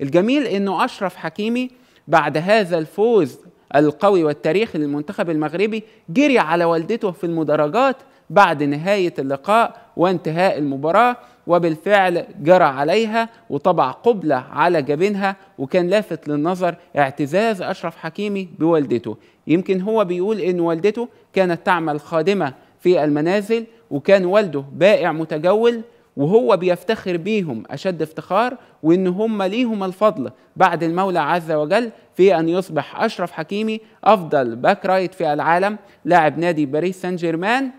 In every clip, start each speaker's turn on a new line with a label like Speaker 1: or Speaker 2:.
Speaker 1: الجميل انه اشرف حكيمي بعد هذا الفوز القوي والتاريخي للمنتخب المغربي جري على والدته في المدرجات بعد نهاية اللقاء وانتهاء المباراة وبالفعل جرى عليها وطبع قبلة على جبينها وكان لافت للنظر اعتزاز أشرف حكيمي بوالدته يمكن هو بيقول إن والدته كانت تعمل خادمة في المنازل وكان والده بائع متجول وهو بيفتخر بيهم أشد افتخار وإن هم ليهم الفضل بعد المولى عز وجل في أن يصبح أشرف حكيمي أفضل باك رايت في العالم لاعب نادي باريس سان جيرمان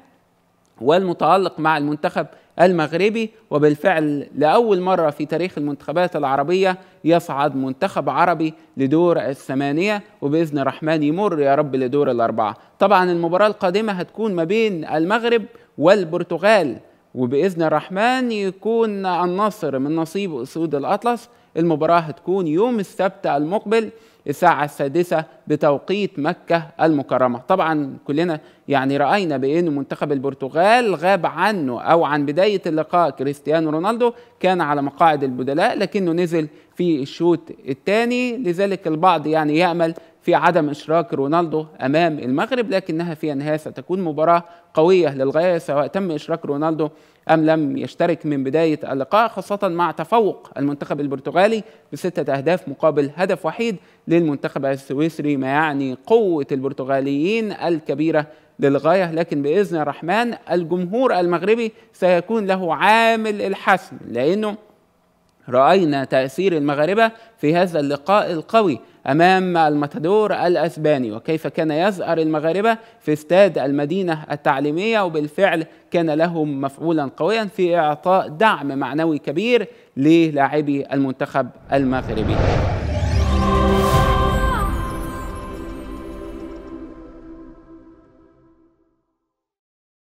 Speaker 1: والمتألق مع المنتخب المغربي وبالفعل لأول مرة في تاريخ المنتخبات العربية يصعد منتخب عربي لدور الثمانية وبإذن الرحمن يمر يا رب لدور الأربعة طبعا المباراة القادمة هتكون ما بين المغرب والبرتغال وباذن الرحمن يكون النصر من نصيب اسود الاطلس المباراه هتكون يوم السبت المقبل الساعة السادسة بتوقيت مكة المكرمة طبعا كلنا يعني رأينا بأن منتخب البرتغال غاب عنه أو عن بداية اللقاء كريستيانو رونالدو كان على مقاعد البدلاء لكنه نزل في الشوط الثاني لذلك البعض يعني يأمل في عدم إشراك رونالدو أمام المغرب لكنها في النهايه ستكون مباراة قوية للغاية سواء تم إشراك رونالدو أم لم يشترك من بداية اللقاء خاصة مع تفوق المنتخب البرتغالي بستة أهداف مقابل هدف وحيد للمنتخب السويسري ما يعني قوة البرتغاليين الكبيرة للغاية لكن بإذن الرحمن الجمهور المغربي سيكون له عامل الحسم لأنه رأينا تأثير المغاربة في هذا اللقاء القوي أمام الماتادور الأسباني وكيف كان يزأر المغاربة في استاد المدينة التعليمية وبالفعل كان لهم مفعولا قويا في إعطاء دعم معنوي كبير للاعبي المنتخب المغربي